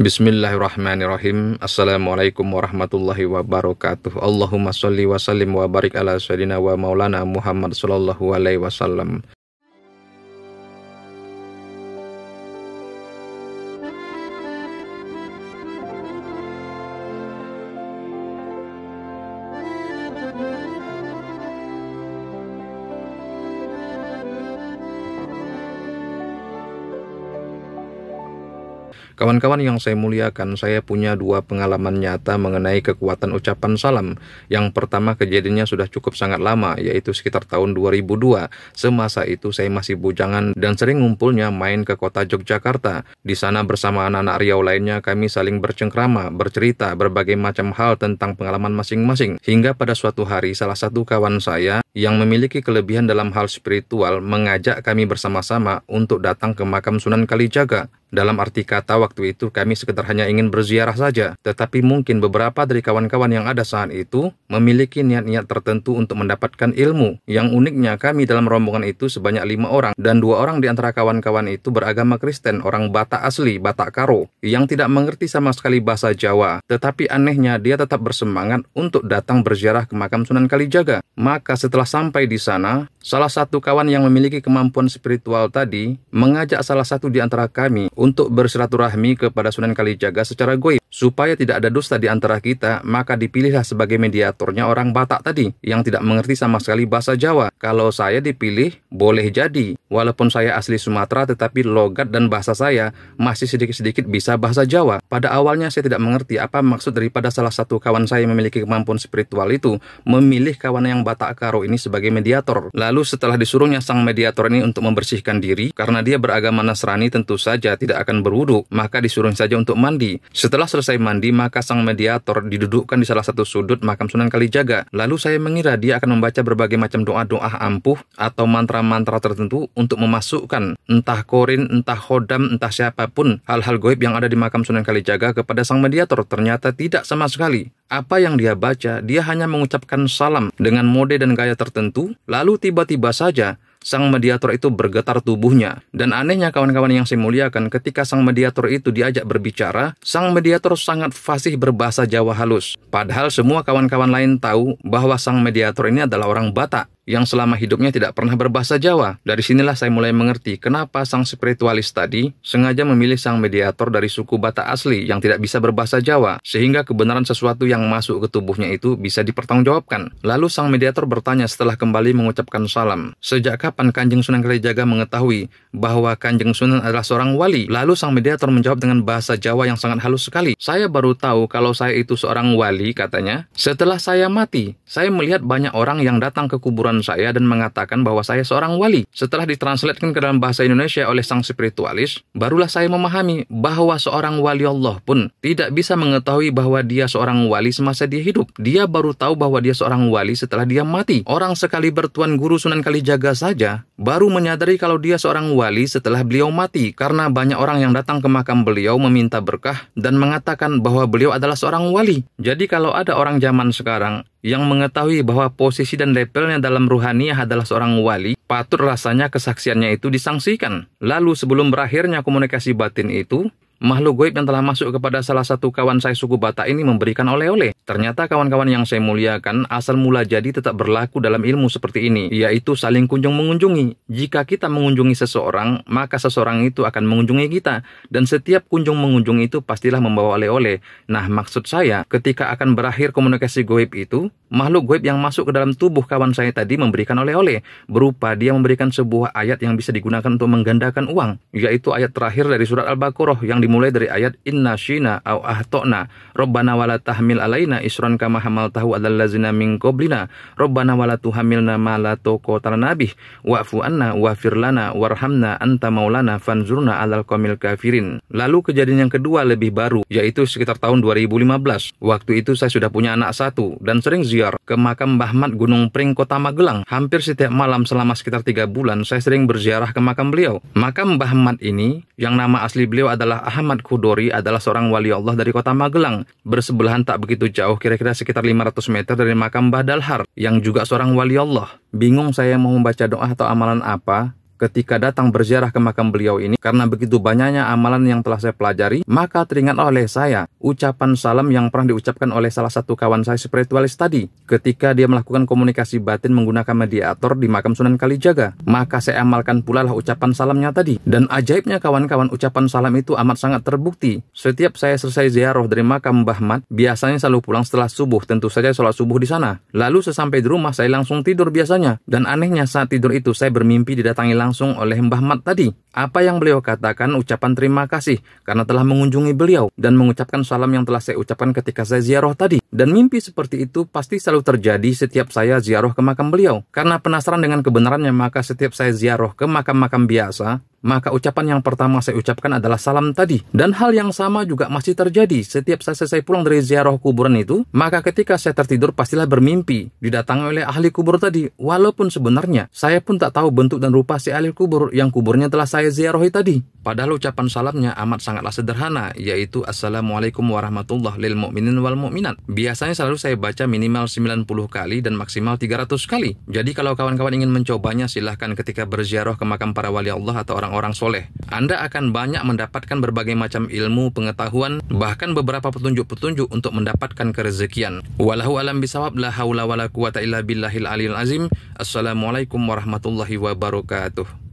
Bismillahirrahmanirrahim. Assalamualaikum warahmatullahi wabarakatuh. Allahumma sholli wa sallim wa barik ala sayyidina wa maulana Muhammad sallallahu alaihi wasallam. Kawan-kawan yang saya muliakan, saya punya dua pengalaman nyata mengenai kekuatan ucapan salam. Yang pertama kejadiannya sudah cukup sangat lama, yaitu sekitar tahun 2002. Semasa itu saya masih bujangan dan sering ngumpulnya main ke kota Yogyakarta. Di sana bersama anak-anak Riau lainnya kami saling bercengkrama, bercerita, berbagai macam hal tentang pengalaman masing-masing. Hingga pada suatu hari salah satu kawan saya yang memiliki kelebihan dalam hal spiritual mengajak kami bersama-sama untuk datang ke makam Sunan Kalijaga. Dalam arti kata waktu itu kami sekedar hanya ingin berziarah saja, tetapi mungkin beberapa dari kawan-kawan yang ada saat itu memiliki niat-niat tertentu untuk mendapatkan ilmu. Yang uniknya kami dalam rombongan itu sebanyak lima orang dan dua orang di antara kawan-kawan itu beragama Kristen, orang Batak asli, Batak Karo, yang tidak mengerti sama sekali bahasa Jawa. Tetapi anehnya dia tetap bersemangat untuk datang berziarah ke makam Sunan Kalijaga. Maka setelah sampai di sana, salah satu kawan yang memiliki kemampuan spiritual tadi mengajak salah satu di antara kami untuk bersilaturahmi kepada Sunan Kalijaga secara goib supaya tidak ada dusta di antara kita, maka dipilihlah sebagai mediatornya orang Batak tadi yang tidak mengerti sama sekali bahasa Jawa. Kalau saya dipilih, boleh jadi. Walaupun saya asli Sumatera tetapi logat dan bahasa saya masih sedikit-sedikit bisa bahasa Jawa. Pada awalnya saya tidak mengerti apa maksud daripada salah satu kawan saya memiliki kemampuan spiritual itu memilih kawan yang Batak Karo ini sebagai mediator. Lalu setelah disuruhnya sang mediator ini untuk membersihkan diri karena dia beragama Nasrani tentu saja tidak tidak akan berwudu, maka disuruh saja untuk mandi. Setelah selesai mandi, maka sang mediator didudukkan di salah satu sudut makam Sunan Kalijaga. Lalu saya mengira dia akan membaca berbagai macam doa-doa ampuh atau mantra-mantra tertentu untuk memasukkan entah korin, entah hodam, entah siapapun hal-hal goib yang ada di makam Sunan Kalijaga kepada sang mediator. Ternyata tidak sama sekali. Apa yang dia baca, dia hanya mengucapkan salam dengan mode dan gaya tertentu, lalu tiba-tiba saja sang mediator itu bergetar tubuhnya. Dan anehnya kawan-kawan yang saya muliakan, ketika sang mediator itu diajak berbicara, sang mediator sangat fasih berbahasa Jawa halus. Padahal semua kawan-kawan lain tahu bahwa sang mediator ini adalah orang Batak yang selama hidupnya tidak pernah berbahasa Jawa. Dari sinilah saya mulai mengerti kenapa sang spiritualis tadi sengaja memilih sang mediator dari suku Batak asli yang tidak bisa berbahasa Jawa, sehingga kebenaran sesuatu yang masuk ke tubuhnya itu bisa dipertanggungjawabkan. Lalu sang mediator bertanya setelah kembali mengucapkan salam, sejak kapan Kanjeng Sunan Kalijaga mengetahui bahwa Kanjeng Sunan adalah seorang wali? Lalu sang mediator menjawab dengan bahasa Jawa yang sangat halus sekali. Saya baru tahu kalau saya itu seorang wali, katanya. Setelah saya mati, saya melihat banyak orang yang datang ke kuburan saya dan mengatakan bahwa saya seorang wali. Setelah ditranslatkan ke dalam bahasa Indonesia oleh sang spiritualis, barulah saya memahami bahwa seorang wali Allah pun tidak bisa mengetahui bahwa dia seorang wali semasa dia hidup. Dia baru tahu bahwa dia seorang wali setelah dia mati. Orang sekali bertuan guru Sunan Kalijaga saja baru menyadari kalau dia seorang wali setelah beliau mati karena banyak orang yang datang ke makam beliau meminta berkah dan mengatakan bahwa beliau adalah seorang wali. Jadi kalau ada orang zaman sekarang yang mengetahui bahwa posisi dan levelnya dalam ruhaniah adalah seorang wali, patut rasanya kesaksiannya itu disangsikan. Lalu sebelum berakhirnya komunikasi batin itu, Makhluk goib yang telah masuk kepada salah satu kawan saya suku Batak ini memberikan oleh-oleh. Ternyata kawan-kawan yang saya muliakan asal mula jadi tetap berlaku dalam ilmu seperti ini, yaitu saling kunjung mengunjungi. Jika kita mengunjungi seseorang, maka seseorang itu akan mengunjungi kita. Dan setiap kunjung mengunjungi itu pastilah membawa oleh-oleh. Nah, maksud saya, ketika akan berakhir komunikasi goib itu, makhluk goib yang masuk ke dalam tubuh kawan saya tadi memberikan oleh-oleh. Berupa dia memberikan sebuah ayat yang bisa digunakan untuk menggandakan uang, yaitu ayat terakhir dari surat Al-Baqarah yang di dimulai dari ayat inna shina au ahtona robbana wala tahmil alaina isran kama hamal tahu adal lazina min qablina robbana wala tuhamilna ma la taqata nabi wa'fu anna wafir lana warhamna anta maulana fanzurna alal qamil kafirin lalu kejadian yang kedua lebih baru yaitu sekitar tahun 2015 waktu itu saya sudah punya anak satu dan sering ziar ke makam Mbah Mat Gunung Pring Kota Magelang hampir setiap malam selama sekitar tiga bulan saya sering berziarah ke makam beliau makam Mbah Mat ini yang nama asli beliau adalah Ahmad Kudori adalah seorang wali Allah dari kota Magelang bersebelahan tak begitu jauh kira-kira sekitar 500 meter dari makam Badalhar yang juga seorang wali Allah bingung saya mau membaca doa atau amalan apa ketika datang berziarah ke makam beliau ini karena begitu banyaknya amalan yang telah saya pelajari maka teringat oleh saya ucapan salam yang pernah diucapkan oleh salah satu kawan saya spiritualis tadi ketika dia melakukan komunikasi batin menggunakan mediator di makam Sunan Kalijaga maka saya amalkan pula lah ucapan salamnya tadi dan ajaibnya kawan-kawan ucapan salam itu amat sangat terbukti setiap saya selesai ziarah dari makam Mbah Mat biasanya selalu pulang setelah subuh tentu saja sholat subuh di sana lalu sesampai di rumah saya langsung tidur biasanya dan anehnya saat tidur itu saya bermimpi didatangi langsung langsung oleh Mbah Mat tadi. Apa yang beliau katakan ucapan terima kasih karena telah mengunjungi beliau dan mengucapkan salam yang telah saya ucapkan ketika saya ziarah tadi. Dan mimpi seperti itu pasti selalu terjadi setiap saya ziarah ke makam beliau. Karena penasaran dengan kebenarannya maka setiap saya ziarah ke makam-makam biasa, maka ucapan yang pertama saya ucapkan adalah salam tadi. Dan hal yang sama juga masih terjadi. Setiap saya selesai pulang dari ziarah kuburan itu, maka ketika saya tertidur pastilah bermimpi. Didatangi oleh ahli kubur tadi. Walaupun sebenarnya, saya pun tak tahu bentuk dan rupa si ahli kubur yang kuburnya telah saya ziarahi tadi. Padahal ucapan salamnya amat sangatlah sederhana, yaitu Assalamualaikum warahmatullahi lil mu'minin wal mu'minat. Biasanya selalu saya baca minimal 90 kali dan maksimal 300 kali. Jadi kalau kawan-kawan ingin mencobanya, silahkan ketika berziarah ke makam para wali Allah atau orang orang-orang soleh. Anda akan banyak mendapatkan berbagai macam ilmu, pengetahuan, bahkan beberapa petunjuk-petunjuk untuk mendapatkan kerezekian. Walahu alam bisawab la haula wala quwata illa billahil alil azim. Assalamualaikum warahmatullahi wabarakatuh.